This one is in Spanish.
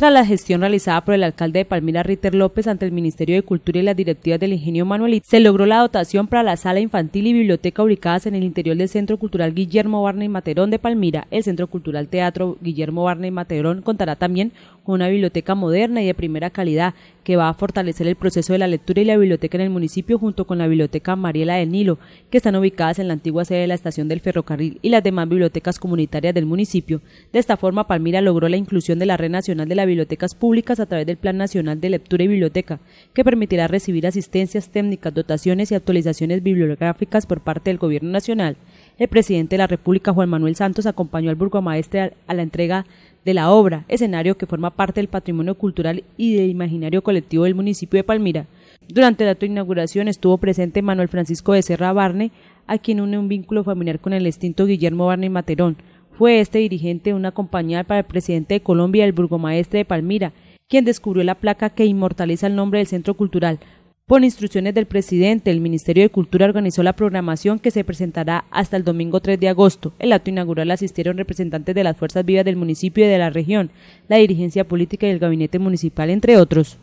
Tras la gestión realizada por el alcalde de Palmira Ritter López ante el Ministerio de Cultura y las directivas del Ingenio Manuelito, se logró la dotación para la sala infantil y biblioteca ubicadas en el interior del Centro Cultural Guillermo Barney Materón de Palmira. El Centro Cultural Teatro Guillermo Barney Materón contará también con una biblioteca moderna y de primera calidad que va a fortalecer el proceso de la lectura y la biblioteca en el municipio junto con la biblioteca Mariela del Nilo, que están ubicadas en la antigua sede de la estación del ferrocarril y las demás bibliotecas comunitarias del municipio. De esta forma, Palmira logró la inclusión de la red nacional de la bibliotecas públicas a través del Plan Nacional de Lectura y Biblioteca, que permitirá recibir asistencias técnicas, dotaciones y actualizaciones bibliográficas por parte del Gobierno Nacional. El presidente de la República, Juan Manuel Santos, acompañó al burgomaestre a la entrega de la obra, escenario que forma parte del patrimonio cultural y del imaginario colectivo del municipio de Palmira. Durante la inauguración estuvo presente Manuel Francisco de Serra Barne, a quien une un vínculo familiar con el extinto Guillermo Barney Materón, fue este dirigente una compañía para el presidente de Colombia, el burgomaestre de Palmira, quien descubrió la placa que inmortaliza el nombre del centro cultural. Por instrucciones del presidente, el Ministerio de Cultura organizó la programación que se presentará hasta el domingo 3 de agosto. El acto inaugural asistieron representantes de las fuerzas vivas del municipio y de la región, la dirigencia política y el gabinete municipal, entre otros.